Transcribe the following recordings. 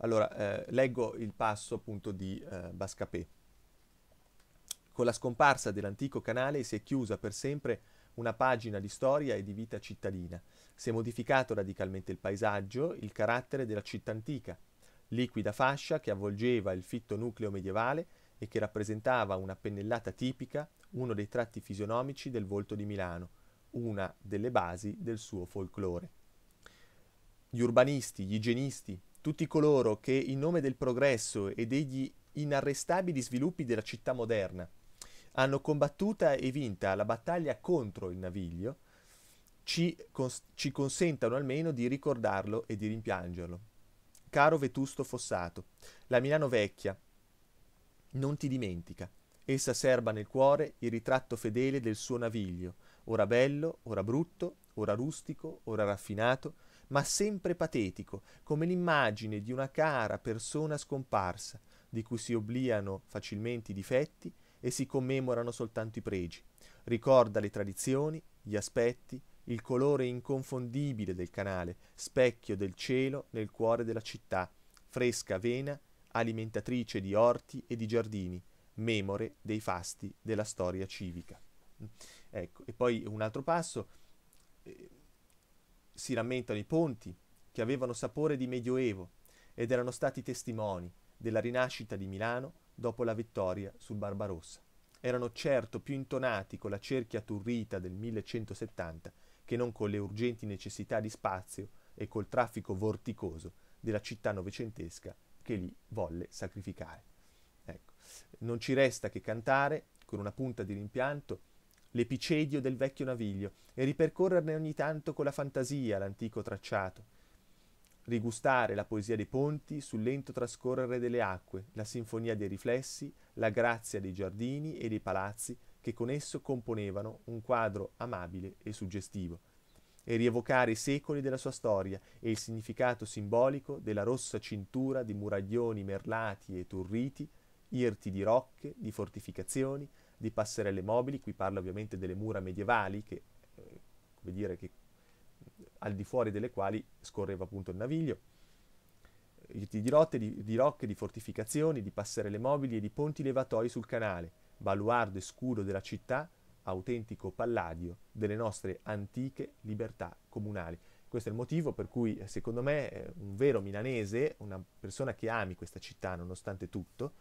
Allora, eh, leggo il passo appunto di eh, Bascapè. Con la scomparsa dell'antico canale si è chiusa per sempre una pagina di storia e di vita cittadina. Si è modificato radicalmente il paesaggio, il carattere della città antica, liquida fascia che avvolgeva il fitto nucleo medievale e che rappresentava una pennellata tipica, uno dei tratti fisionomici del volto di Milano, una delle basi del suo folklore. Gli urbanisti, gli igienisti, tutti coloro che in nome del progresso e degli inarrestabili sviluppi della città moderna hanno combattuta e vinta la battaglia contro il naviglio, ci, cons- ci consentano almeno di ricordarlo e di rimpiangerlo. Caro Vetusto Fossato, la Milano vecchia non ti dimentica. Essa serba nel cuore il ritratto fedele del suo naviglio, ora bello, ora brutto, ora rustico, ora raffinato, ma sempre patetico, come l'immagine di una cara persona scomparsa, di cui si obliano facilmente i difetti e si commemorano soltanto i pregi. Ricorda le tradizioni, gli aspetti, il colore inconfondibile del canale, specchio del cielo nel cuore della città, fresca vena, alimentatrice di orti e di giardini, memore dei fasti della storia civica. Ecco, e poi un altro passo, eh, si rammentano i ponti, che avevano sapore di medioevo ed erano stati testimoni della rinascita di Milano dopo la vittoria sul Barbarossa. Erano certo più intonati con la cerchia turrita del 1170 che non con le urgenti necessità di spazio e col traffico vorticoso della città novecentesca che li volle sacrificare. Ecco. Non ci resta che cantare con una punta di rimpianto l'epicedio del vecchio naviglio e ripercorrerne ogni tanto con la fantasia l'antico tracciato. Rigustare la poesia dei ponti sul lento trascorrere delle acque, la sinfonia dei riflessi, la grazia dei giardini e dei palazzi che con esso componevano un quadro amabile e suggestivo, e rievocare i secoli della sua storia e il significato simbolico della rossa cintura di muraglioni merlati e turriti, irti di rocche, di fortificazioni, di passerelle mobili, qui parla ovviamente delle mura medievali, che, eh, come dire, che, al di fuori delle quali scorreva appunto il naviglio, eh, di rotte, di, di rocche, di fortificazioni, di passerelle mobili e di ponti levatoi sul canale, baluardo e scudo della città, autentico palladio delle nostre antiche libertà comunali. Questo è il motivo per cui, eh, secondo me, un vero milanese, una persona che ami questa città nonostante tutto,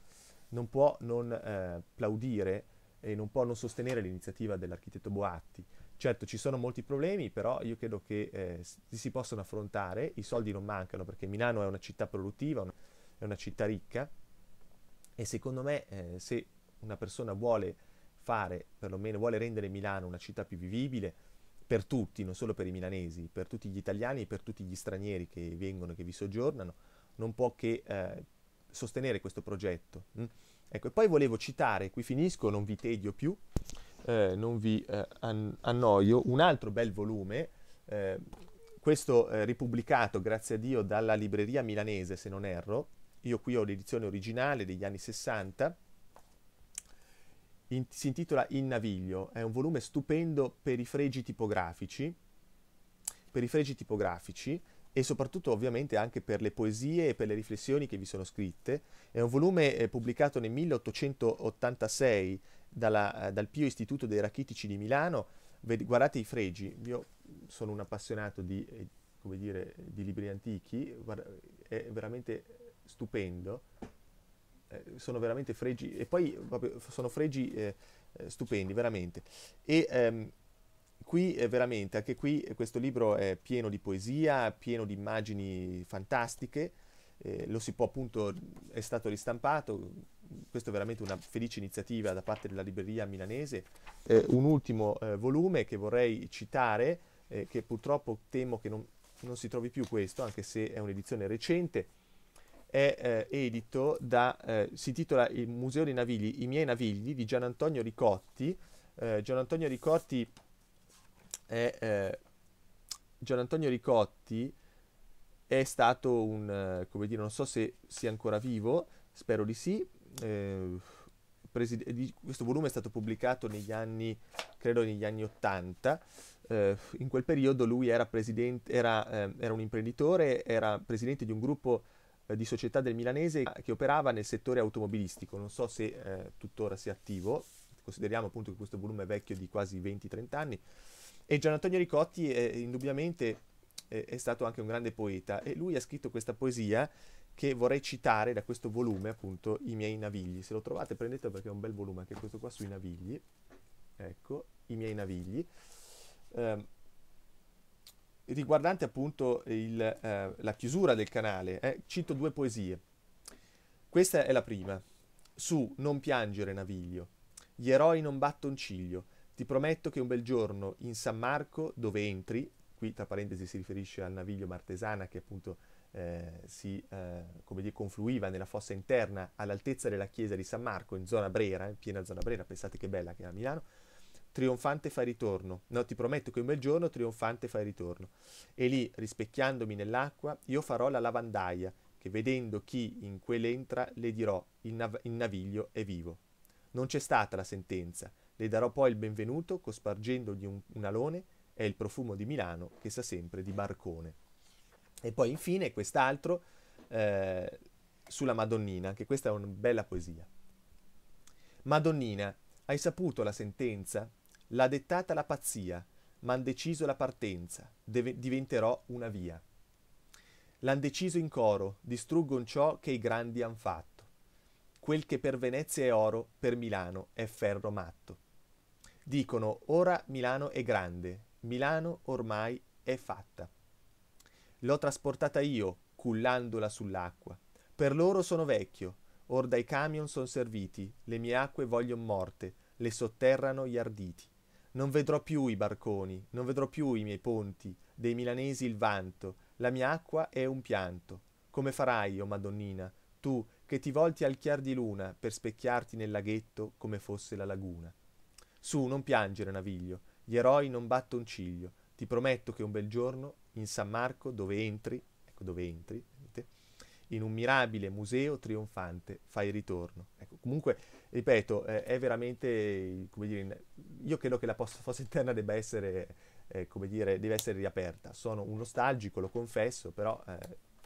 non può non eh, plaudire e non può non sostenere l'iniziativa dell'architetto Boatti. Certo ci sono molti problemi, però io credo che eh, si possano affrontare, i soldi non mancano perché Milano è una città produttiva, una, è una città ricca e secondo me eh, se una persona vuole fare, perlomeno vuole rendere Milano una città più vivibile, per tutti, non solo per i milanesi, per tutti gli italiani e per tutti gli stranieri che vengono e che vi soggiornano, non può che eh, sostenere questo progetto. Mh? Mm? Ecco, e poi volevo citare, qui finisco, non vi tedio più, eh, non vi eh, an- annoio, un altro bel volume, eh, questo eh, ripubblicato, grazie a Dio, dalla libreria milanese, se non erro, io qui ho l'edizione originale degli anni 60, in- si intitola Il Naviglio, è un volume stupendo per i fregi tipografici, per i fregi tipografici, e soprattutto ovviamente anche per le poesie e per le riflessioni che vi sono scritte. È un volume eh, pubblicato nel 1886 dalla, eh, dal Pio Istituto dei Rachitici di Milano. Ved- guardate i fregi, io sono un appassionato di, eh, dire, di libri antichi, Guarda, è veramente stupendo. Eh, sono veramente fregi, e poi proprio, sono fregi eh, eh, stupendi, veramente. E, ehm, qui veramente, anche qui eh, questo libro è pieno di poesia, pieno di immagini fantastiche, eh, lo si può appunto, è stato ristampato, questa è veramente una felice iniziativa da parte della libreria milanese. Eh, un ultimo eh, volume che vorrei citare, eh, che purtroppo temo che non, non, si trovi più questo, anche se è un'edizione recente, è eh, edito da, si titola Il Museo dei Navigli, i miei navigli di Gian Antonio Ricotti. Gian Antonio Ricotti è eh, Gian Antonio Ricotti è stato un, eh, come dire, non so se sia ancora vivo, spero di sì. Eh, preside- di, questo volume è stato pubblicato negli anni, credo negli anni 80. Eh, in quel periodo lui era, era, eh, era, un imprenditore, era presidente di un gruppo eh, di società del milanese che operava nel settore automobilistico. Non so se eh, tuttora sia attivo, consideriamo appunto che questo volume è vecchio di quasi 20-30 anni. E Gian Antonio Ricotti è, eh, indubbiamente è, eh, è stato anche un grande poeta e lui ha scritto questa poesia che vorrei citare da questo volume, appunto, I miei navigli. Se lo trovate prendetelo perché è un bel volume, anche questo qua sui navigli. Ecco, I miei navigli. Eh, riguardante appunto il, eh, la chiusura del canale, eh, cito due poesie. Questa è la prima. Su Non piangere naviglio, gli eroi non battono ciglio, ti prometto che un bel giorno in San Marco, dove entri, qui tra parentesi si riferisce al naviglio Martesana che appunto eh, si eh, come dire, confluiva nella fossa interna all'altezza della chiesa di San Marco, in zona Brera, in piena zona Brera, pensate che bella che era Milano, trionfante fai ritorno. No, ti prometto che un bel giorno trionfante fai ritorno. E lì, rispecchiandomi nell'acqua, io farò la lavandaia, che vedendo chi in quell'entra le dirò il, nav- il naviglio è vivo. Non c'è stata la sentenza, le darò poi il benvenuto cospargendogli un, un alone, e il profumo di Milano che sa sempre di barcone. E poi infine quest'altro eh, sulla Madonnina, che questa è una bella poesia. Madonnina, hai saputo la sentenza? L'ha dettata la pazzia, m'han deciso la partenza, deve, diventerò una via. L'han deciso in coro, distruggon ciò che i grandi han fatto. Quel che per Venezia è oro, per Milano è ferro matto dicono ora Milano è grande, Milano ormai è fatta. L'ho trasportata io, cullandola sull'acqua. Per loro sono vecchio, or dai camion son serviti, le mie acque voglion morte, le sotterrano gli arditi. Non vedrò più i barconi, non vedrò più i miei ponti, dei milanesi il vanto, la mia acqua è un pianto. Come farai, o oh Madonnina, tu che ti volti al chiar di luna per specchiarti nel laghetto come fosse la laguna? Su, non piangere, Naviglio. Gli eroi non batto un ciglio. Ti prometto che un bel giorno, in San Marco, dove entri, ecco dove entri, in un mirabile museo trionfante fai ritorno. Ecco, comunque, ripeto, eh, è veramente, come dire, io credo che la posta fossa interna debba essere, eh, come dire, deve essere riaperta. Sono un nostalgico, lo confesso, però eh,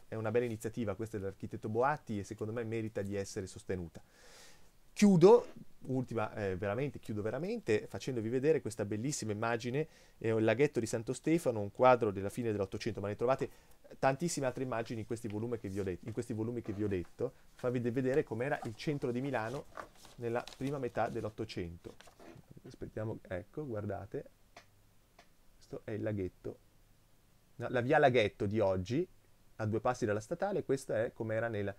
è una bella iniziativa questa dell'architetto Boatti e secondo me merita di essere sostenuta. Chiudo ultima, eh, veramente, chiudo veramente, facendovi vedere questa bellissima immagine, è eh, un laghetto di Santo Stefano, un quadro della fine dell'Ottocento, ma ne trovate tantissime altre immagini in questi, volumi che vi ho letto, in questi volumi che vi ho detto, farvi vedere com'era il centro di Milano nella prima metà dell'Ottocento. Aspettiamo, ecco, guardate, questo è il laghetto, no, la via laghetto di oggi, a due passi dalla statale, questa è com'era nel...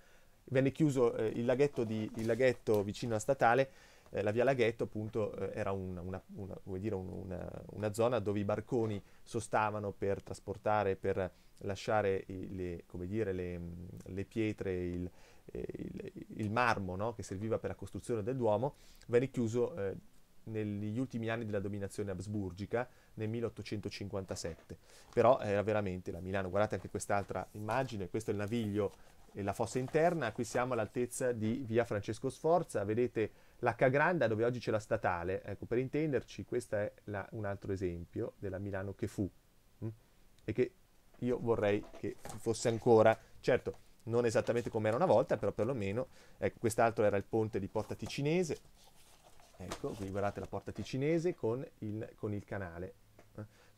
venne chiuso eh, il, laghetto di, il, laghetto vicino alla statale eh, la via Laghetto appunto eh, era una, una, una, dire, una, zona dove i barconi sostavano per trasportare, per lasciare i, le, dire, le, le, pietre, il, eh, il, il marmo no? che serviva per la costruzione del Duomo, venne chiuso eh, negli ultimi anni della dominazione absburgica nel 1857. Però era veramente la Milano, guardate anche quest'altra immagine, questo è il naviglio la fossa interna, qui siamo all'altezza di via Francesco Sforza, vedete l'H Granda dove oggi c'è la statale, ecco per intenderci questo è la, un altro esempio della Milano che fu mh? Mm, e che io vorrei che fosse ancora, certo non esattamente come era una volta, però perlomeno, ecco quest'altro era il ponte di Porta Ticinese, ecco qui guardate la Porta Ticinese con il, con il canale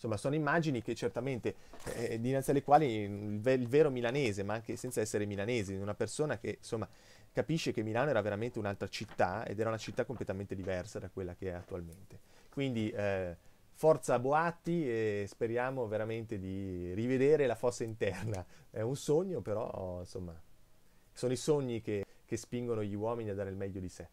Insomma, sono immagini che certamente, eh, dinanzi alle quali il, ve- il, vero milanese, ma anche senza essere milanese, una persona che insomma capisce che Milano era veramente un'altra città ed era una città completamente diversa da quella che è attualmente. Quindi eh, forza Boatti e speriamo veramente di rivedere la fossa interna. È un sogno, però insomma, sono i sogni che, che spingono gli uomini a dare il meglio di sé.